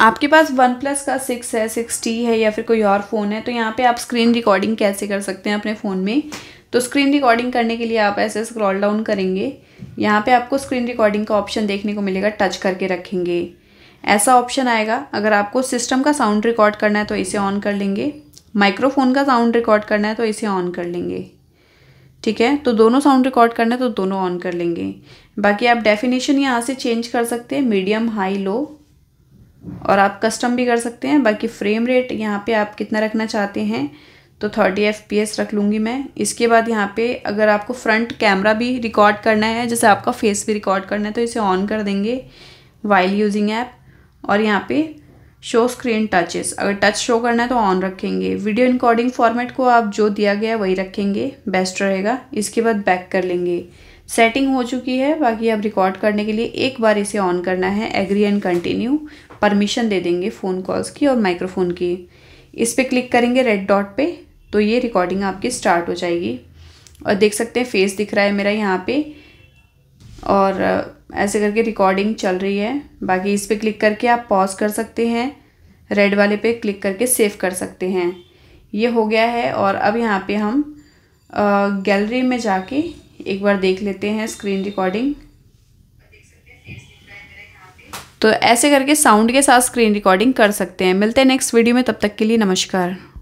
आपके पास OnePlus का सिक्स है सिक्स टी है या फिर कोई और फ़ोन है तो यहाँ पे आप स्क्रीन रिकॉर्डिंग कैसे कर सकते हैं अपने फ़ोन में तो स्क्रीन रिकॉर्डिंग करने के लिए आप ऐसे स्क्रॉल डाउन करेंगे यहाँ पे आपको स्क्रीन रिकॉर्डिंग का ऑप्शन देखने को मिलेगा टच करके रखेंगे ऐसा ऑप्शन आएगा अगर आपको सिस्टम का साउंड रिकॉर्ड करना है तो इसे ऑन कर लेंगे माइक्रोफोन का साउंड रिकॉर्ड करना है तो इसे ऑन कर लेंगे ठीक है तो दोनों साउंड रिकॉर्ड करना है तो दोनों ऑन कर लेंगे बाकी आप डेफिनेशन यहाँ से चेंज कर सकते हैं मीडियम हाई लो और आप कस्टम भी कर सकते हैं बाकी फ्रेम रेट यहाँ पे आप कितना रखना चाहते हैं तो थर्टी एफ पी एस रख लूँगी मैं इसके बाद यहाँ पे अगर आपको फ्रंट कैमरा भी रिकॉर्ड करना है जैसे आपका फेस भी रिकॉर्ड करना है तो इसे ऑन कर देंगे वाइल यूजिंग ऐप और यहाँ पे शो स्क्रीन टचेस अगर टच शो करना है तो ऑन रखेंगे वीडियो इनकॉर्डिंग फॉर्मेट को आप जो दिया गया वही रखेंगे बेस्ट रहेगा इसके बाद बैक कर लेंगे सेटिंग हो चुकी है बाकी अब रिकॉर्ड करने के लिए एक बार इसे ऑन करना है एग्री एंड कंटिन्यू परमिशन दे देंगे फ़ोन कॉल्स की और माइक्रोफोन की इस पर क्लिक करेंगे रेड डॉट पे तो ये रिकॉर्डिंग आपकी स्टार्ट हो जाएगी और देख सकते हैं फेस दिख रहा है मेरा यहाँ पे और ऐसे करके रिकॉर्डिंग चल रही है बाकी इस पर क्लिक करके आप पॉज कर सकते हैं रेड वाले पे क्लिक करके सेव कर सकते हैं ये हो गया है और अब यहाँ पे हम गैलरी में जाके एक बार देख लेते हैं स्क्रीन रिकॉर्डिंग तो ऐसे करके साउंड के साथ स्क्रीन रिकॉर्डिंग कर सकते हैं मिलते हैं नेक्स्ट वीडियो में तब तक के लिए नमस्कार